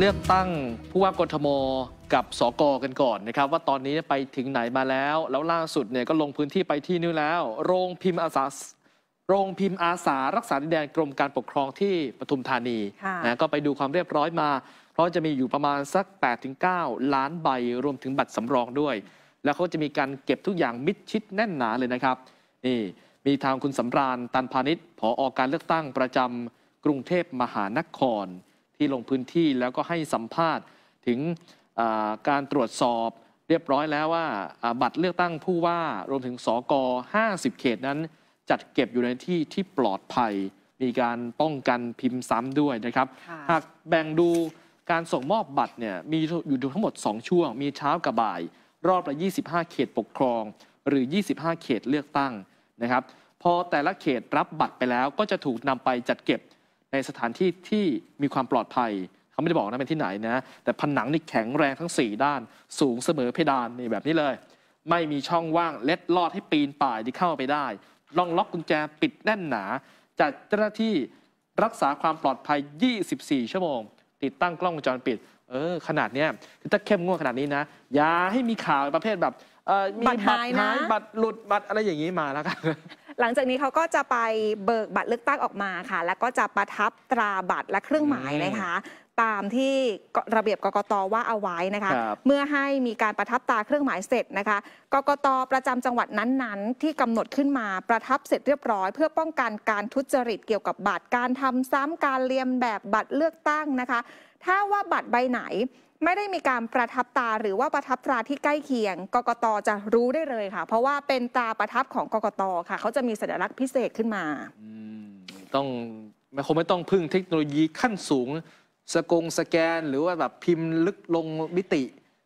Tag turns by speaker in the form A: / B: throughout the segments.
A: เลือกตั้งผู้ว่ากทมกับสกกันก่อนนะครับ ว่าตอนนี้ไปถึงไหนมาแล้ว แล้วล่าสุดเนี่ยก็ลงพื้นที่ไปที่นู่นแล้ว โรงพิมพ์อาสาโรงพิมพ์อาสา รักษาดินแดนกรมการปกครองที่ปทุมธานีนะก็ไปดูความเรียบร้อยมา เพราะจะมีอยู่ประมาณ สัก 8-9 ล้านใบรวมถึงบัตรสำรองด้วย แล้วเขาจะมีการเก็บทุกอย่างมิดชิดแน่นหนาเลยนะครับนี่มีทางคุณสำราญตันพาณิชย์ผออการเลือกตั้งประจำกรุงเทพมหานครที่ลงพื้นที่แล้วก็ให้สัมภาษณ์ถึงการตรวจสอบเรียบร้อยแล้วว่า บัตรเลือกตั้งผู้ว่ารวมถึงสอกอ50เขตนั้นจัดเก็บอยู่ในที่ที่ปลอดภัย มีการป้องกันพิมพ์ซ้ำด้วยนะครับ หากแบ่งดูการส่งมอบบัตรเนี่ยมีอยู่ทั้งหมด 2 ช่วง มีเช้ากับบ่าย รอบละ25 เขตปกครอง หรือ 25 เขตเลือกตั้งนะครับพอแต่ละเขตรับบัตรไปแล้วก็จะถูกนำไปจัดเก็บในสถานที่ที่มีความปลอดภัย เขาไม่ได้บอกนะเป็นที่ไหนนะ แต่ผนังนี่แข็งแรงทั้ง 4 ด้าน สูงเสมอเพดานนี่แบบนี้เลย ไม่มีช่องว่าง เล็ดลอดให้ปีนป่ายที่เข้าไปได้ ลองล็อกกุญแจปิดแน่นหนาจัดเจ้าหน้าที่รักษาความปลอดภัย 24 ชั่วโมง ติดตั้งกล้องวงจรปิด เออขนาดเนี้ยถ้าเข้มงวดขนาดนี้นะอย่าให้มีข่าวประเภทแบบมีบัตรหายบัตรหลุดบัตรอะไรอย่างนี้มาแล้วกันหลังจากนี้เข
B: าก็จะไปเบิกบัตรเลือกตั้งออกมาค่ะ แล้วก็จะประทับตราบัตรและเครื่องหมายนะคะ ตามที่ระเบียบกกตว่าเอาไว้นะคะ เมื่อให้มีการประทับตราเครื่องหมายเสร็จนะคะกกตประจำจังหวัดนั้นๆ ที่กำหนดขึ้นมาประทับเสร็จเรียบร้อยเพื่อป้องกันการทุจริตเกี่ยวกับบัตรการทำซ้ำการเลียมแบบบัตรเลือกตั้งนะคะ ถ้าว่าบัตรใบไหนไม่ได้มีการประทับตา หรือว่าประทับตราที่ใกล้เคียง กกตจะรู้ได้เลยค่ะ เพราะว่าเป็นตาประทับของกกตค่ะ เขาจะมีสัญลักษณ์พิเศษขึ้น
A: มา ต้องไม่คงไม่ต้องพึ่งเทคโนโลยีขั้นสูง สกงสแกนหรือว่าแบบพิมพ์ลึกลงมิติ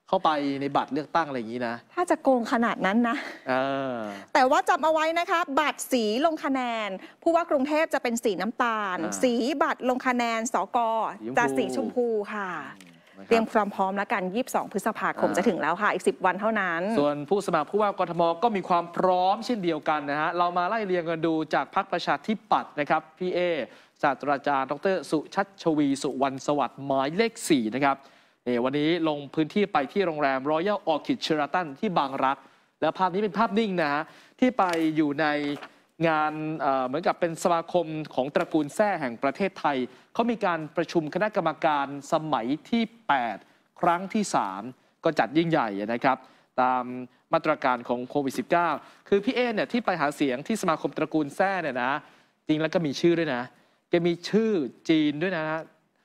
A: เข้าไปในบัตรเลือกตั้งอะไรอย่างนี้นะ
B: ถ้าจะโกงขนาดนั้นนะอแต่ว่าจำเอาไว้นะคะบัตรสีลงคะแนนผู้ว่ากรุงเทพจะเป็นสีน้ำตาล สีบัตรลงคะแนนสกจะสีชมพูค่ะเตรียมความพร้อมแล้วกัน 22 พฤษภาคมจะถึงแล้วค่ะ อีก 10 วันเท่านั้น ส่วน
A: ผู้สมัครผู้ว่ากทม ก็มีความพร้อมเช่นเดียวกันนะฮะ เรามาไล่เรียงกันดูจากพรรคประชาธิปัตย์นะครับ พี่เอ ศาสตราจารย์ ดร สุชัชวีสุวรรณสวัสดิ์หมายเลข 4 นะครับนี่วันนี้ลงพื้นที่ไปที่โรงแรมรอยัลออคิดเชอราตันที่บางรัก แล้วภาพนี้เป็นภาพนิ่งนะฮะที่ไปอยู่ในงานเหมือนกับเป็นสมาคมของตระกูลแท่แห่งประเทศไทย เขามีการประชุมคณะกรรมการสมัยที่ 8 ครั้งที่ 3 ก็จัดยิ่งใหญ่นะครับตามมาตรการของโควิด -19 คือพี่เอเนี่ยที่ไปหาเสียงที่สมาคมตระกูลแท่เนี่ยนะจริงแล้วก็มีชื่อด้วยนะก็มีชื่อจีนด้วยนะ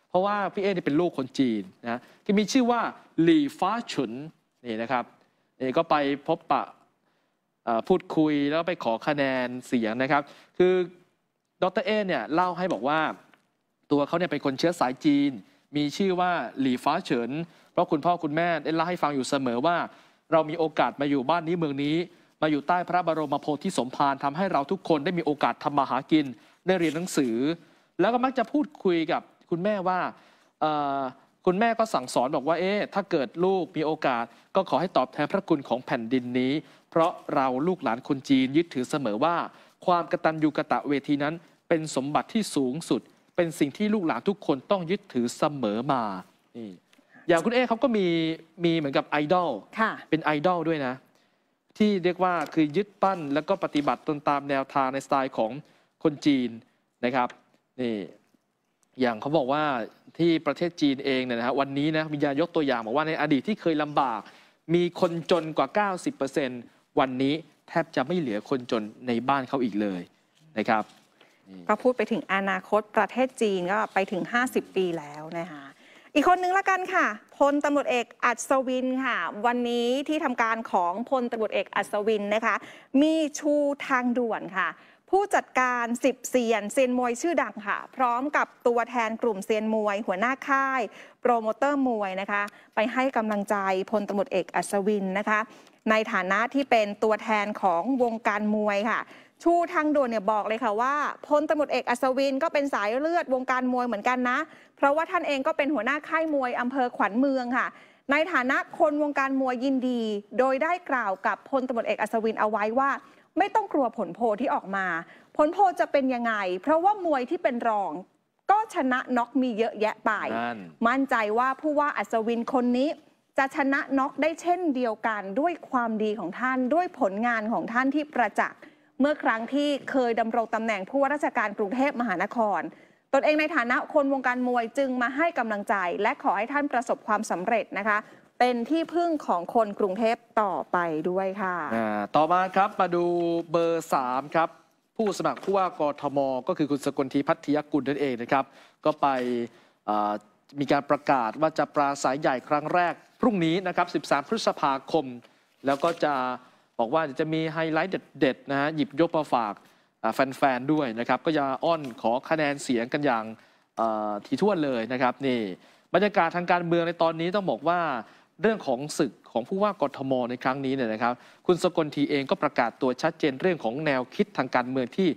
A: เพราะว่าพี่เอเนี่เป็นลูกคนจีนนะก็มีชื่อว่าหลี่ฟ้าฉุนนี่นะครับนี่ก็ไปพบปะพูดคุยแล้วไปขอคะแนนเสียงนะครับ คือดรเอเนี่ยเล่าให้บอกว่าตัวเขาเนี่ยเป็นคนเชื้อสายจีน มีชื่อว่าหลี่ฟ้าเฉินเพราะคุณพ่อคุณแม่ได้เล่าให้ฟังอยู่เสมอว่า เรามีโอกาสมาอยู่บ้านนี้เมืองนี้ มาอยู่ใต้พระบรมโพธิสมภารทำให้เราทุกคนได้มีโอกาสทำมาหากินได้เรียนหนังสือ แล้วก็มักจะพูดคุยกับคุณแม่ว่าคุณแม่ก็สั่งสอนบอกว่าเอ๊ะถ้าเกิดลูกมีโอกาส ก็ขอให้ตอบแทนพระคุณของแผ่นดินนี้ เพราะเราลูกหลานคนจีนยึดถือเสมอว่า ความกตัญญูกะตะเวทีนั้น เป็นสมบัติที่สูงสุด เป็นสิ่งที่ลูกหลานทุกคนต้องยึดถือเสมอมา นี่ อย่างคุณเอ๊เขาก็มีมีเหมือนกับไอดอลเป็นไอดอลด้วยนะ ที่เรียกว่าคือยึดปั้นแล้วก็ปฏิบัติตนตามแนวทางในสไตล์ของคนจีนนะครับนี่อย่างเขาบอกว่าที่ประเทศจีนเองเนี่ยนะฮะวันนี้นะมียายกตัวอย่างบอกว่าในอดีตที่เคยลำบาก มีคนจนกว่า90%วันนี้แทบจะไม่เหลือคนจนในบ้านเขาอีกเลยนะครับ
B: ก็พูดไปถึงอนาคตประเทศจีนก็ไปถึง 50 ปีแล้วนะคะอีกคนนึงละกันค่ะพลตำรวจเอกอัศวินค่ะ วันนี้ที่ทำการของพลตำรวจเอกอัศวินนะคะ มีชูทางด่วนค่ะผู้จัดการสิบเซียนเซียนมวยชื่อดังค่ะ พร้อมกับตัวแทนกลุ่มเซียนมวย หัวหน้าค่าย โปรโมเตอร์มวยนะคะ ไปให้กำลังใจพลตำรวจเอกอัศวินนะคะ ในฐานะที่เป็นตัวแทนของวงการมวยค่ะ ชูทางด่วนเนี่ยบอกเลยค่ะว่าพลตำรวจเอกอัศวินก็เป็นสายเลือดวงการมวยเหมือนกันนะ เพราะว่าท่านเองก็เป็นหัวหน้าค่ายมวยอำเภอขวัญเมืองค่ะ ในฐานะคนวงการมวยยินดี โดยได้กล่าวกับพลตำรวจเอกอัศวินเอาไว้ว่าไม่ต้องกลัวผลโพที่ออกมา ผลโพจะเป็นยังไง เพราะว่า มวยที่เป็นรอง ก็ชนะน็อกมีเยอะแยะไป มั่นใจว่าผู้ว่าอัศวินคนนี้ จะชนะน็อกได้เช่นเดียวกันด้วยความดีของท่านด้วยผลงานของท่านที่ประจักษ์เมื่อครั้งที่เคยดำรงตำแหน่งผู้ว่าราชการกรุงเทพมหานคร ตนเองในฐานะคนวงการมวยจึงมาให้กำลังใจ และขอให้ท่านประสบความสำเร็จนะคะเป็นที่พึ่งของคนกรุงเทพต่อไปด้วยค่ะ
A: ต่อมาครับมาดูเบอร์สามครับ ผู้สมัครผู้ว่ากรทมก็คือคุณสกลทีพัทยกุลนั่นเองนะครับ ก็ไปมีการประกาศว่าจะปราศัยใหญ่ครั้งแรกพรุ่งนี้นะครับ 13 พฤษภาคม แล้วก็จะบอกว่าจะมีไฮไลท์เด็ด ๆ นะฮะ หยิบยกมาฝากแฟน ๆ ด้วยนะครับก็จะอ้อนขอคะแนนเสียงกันอย่างทีท่วนเลยนะครับนี่ บรรยากาศทางการเมืองในตอนนี้ต้องบอกว่าเรื่องของศึกของผู้ว่ากทมในครั้งนี้เนี่ยนะครับ คุณสกลทีเองก็ประกาศตัวชัดเจนเรื่องของแนวคิดทางการเมืองที่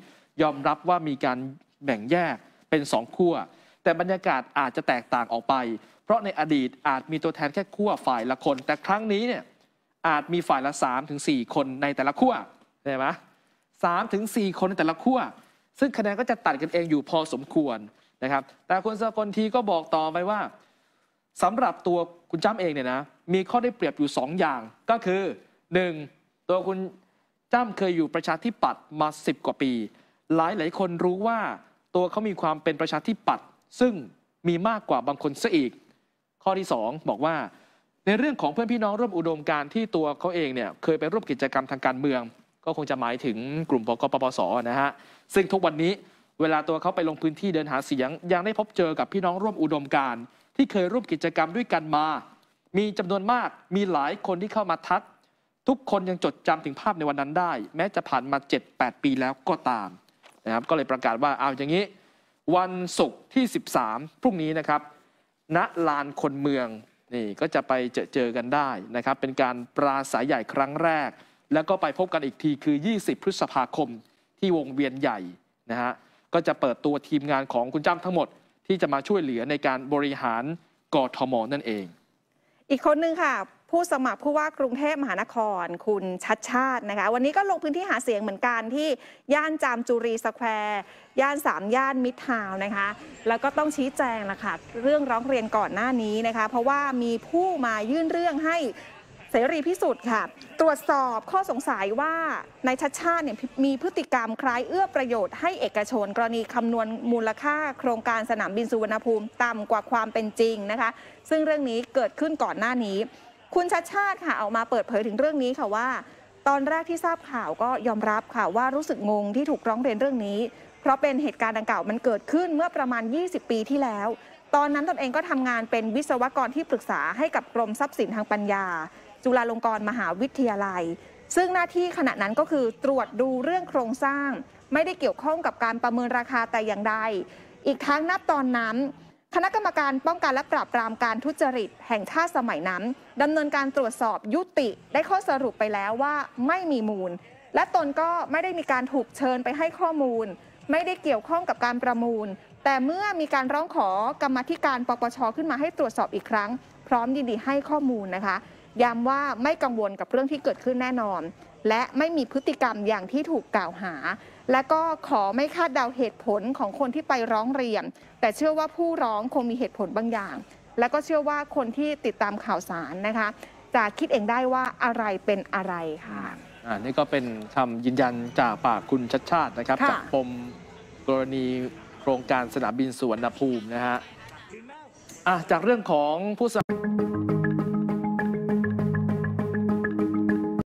A: ยอมรับว่ามีการแบ่งแยกเป็นสองขั้วแต่บรรยากาศอาจจะแตกต่างออกไป เพราะในอดีตอาจมีตัวแทนแค่ขั้วฝ่ายละคน แต่ครั้งนี้เนี่ยอาจมีฝ่ายละ3ถึง4คนในแต่ละขั้วใช่ไหมสามถึงสี่คนในแต่ละขั้วซึ่งคะแนนก็จะตัดกันเองอยู่พอสมควรนะครับ แต่คุณสกลทีก็บอกต่อไปว่าสำหรับตัวคุณจ้ำเองเนี่ยนะมีข้อได้เปรียบอยู่ 2 อย่างก็คือ 1. ตัวคุณจ้ำเคยอยู่ประชาธิปัตย์มา 10 กว่าปี หลายหลายคนรู้ว่าตัวเขามีความเป็นประชาธิปัตย์ซึ่งมีมากกว่าบางคนซะอีก ข้อที่ 2 บอกว่า ในเรื่องของเพื่อนพี่น้องร่วมอุดมการที่ตัวเขาเองเนี่ยเคยไปร่วมกิจกรรมทางการเมือง ก็คงจะหมายถึงกลุ่มปกปปสนะฮะซึ่งทุกวันนี้เวลาตัวเขาไปลงพื้นที่เดินหาเสียงยังได้พบเจอกับพี่น้องร่วมอุดมการณ์ที่เคยร่วมกิจกรรมด้วยกันมา มีจำนวนมาก มีหลายคนที่เข้ามาทักทุกคนยังจดจำถึงภาพในวันนั้นได้ แม้จะผ่านมา 7-8 ปีแล้วก็ตามนะครับก็เลยประกาศว่าเอาอย่างนี้วันศุกร์ที่ 13 พรุ่งนี้นะครับณลานคนเมืองนี่ก็จะไปเจอเจอกันได้นะครับเป็นการปราศัยใหญ่ครั้งแรก แล้วก็ไปพบกันอีกทีคือ 20 พฤษภาคมที่วงเวียนใหญ่นะฮะก็จะเปิดตัวทีมงานของคุณจ้ำทั้งหมดที่จะมาช่วยเหลือในการบริหารกทมนั่นเอง
B: อีกคนหนึ่งค่ะ ผู้สมัครผู้ว่ากรุงเทพมหานคร คุณชัดชาตินะคะวันนี้ก็ลงพื้นที่หาเสียงเหมือนกันที่ย่านจามจุรีสแควร์ ย่านสามย่านมิตรทาวนะคะแล้วก็ต้องชี้แจงนะคะเรื่องร้องเรียนก่อนหน้านี้นะคะเพราะว่ามีผู้มายื่นเรื่องให้เสรีพิสุทธิ์ค่ะ ตรวจสอบข้อสงสัยว่าในาชัดชาติเนี่ยมีพฤติกรรมคล้ายเอื้อประโยชน์ให้เอกชน กรณีคำนวณมูลค่าโครงการสนามบินสุวรรณภูมิต่ำกว่าความเป็นจริงนะคะซึ่งเรื่องนี้เกิดขึ้นก่อนหน้านี้ คุณชัดชาติค่ะออกมาเปิดเผยถึงเรื่องนี้ค่ะว่า ตอนแรกที่ทราบข่าวก็ยอมรับค่ะว่ารู้สึกงงที่ถูกร้องเรียนเรื่องนี้ เพราะเป็นเหตุการณ์ดังกล่าวมันเกิดขึ้นเมื่อประมาณ 20 ปีที่แล้ว ตอนนั้นตนเองก็ทำงานเป็นวิศวกรที่ปรึกษาให้กับกรมทรัพย์สินทางปัญญาจุฬาลงกรณ์มหาวิทยาลัย ซึ่งหน้าที่ขณะนั้นก็คือตรวจดูเรื่องโครงสร้าง ไม่ได้เกี่ยวข้องกับการประเมินราคาแต่อย่างใด อีกทั้งนับตอนนั้น คณะกรรมการป้องกันและปราบปรามการทุจริตแห่งชาติสมัยนั้นดำเนินการตรวจสอบยุติ ได้ข้อสรุปไปแล้วว่าไม่มีมูล และตนก็ไม่ได้มีการถูกเชิญไปให้ข้อมูล ไม่ได้เกี่ยวข้องกับการประมูล แต่เมื่อมีการร้องขอกรรมธิการปปชขึ้นมาให้ตรวจสอบอีกครั้ง พร้อมดีดีให้ข้อมูลนะคะย้ำว่าไม่กังวลกับเรื่องที่เกิดขึ้นแน่นอน และไม่มีพฤติกรรมอย่างที่ถูกกล่าวหา และก็ขอไม่คาดเดาเหตุผลของคนที่ไปร้องเรียน แต่เชื่อว่าผู้ร้องคงมีเหตุผลบางอย่าง และก็เชื่อว่าคนที่ติดตามข่าวสารนะคะจะคิดเองได้ว่าอะไรเป็นอะไรค่ะ
A: อ่านี่ก็เป็นคำยืนยันจากปากคุณชัดชาตินะครับ จากปมกรณีโครงการสนามบินสวนภูมินะฮะอ่ะจากเรื่องของผู้สมัคร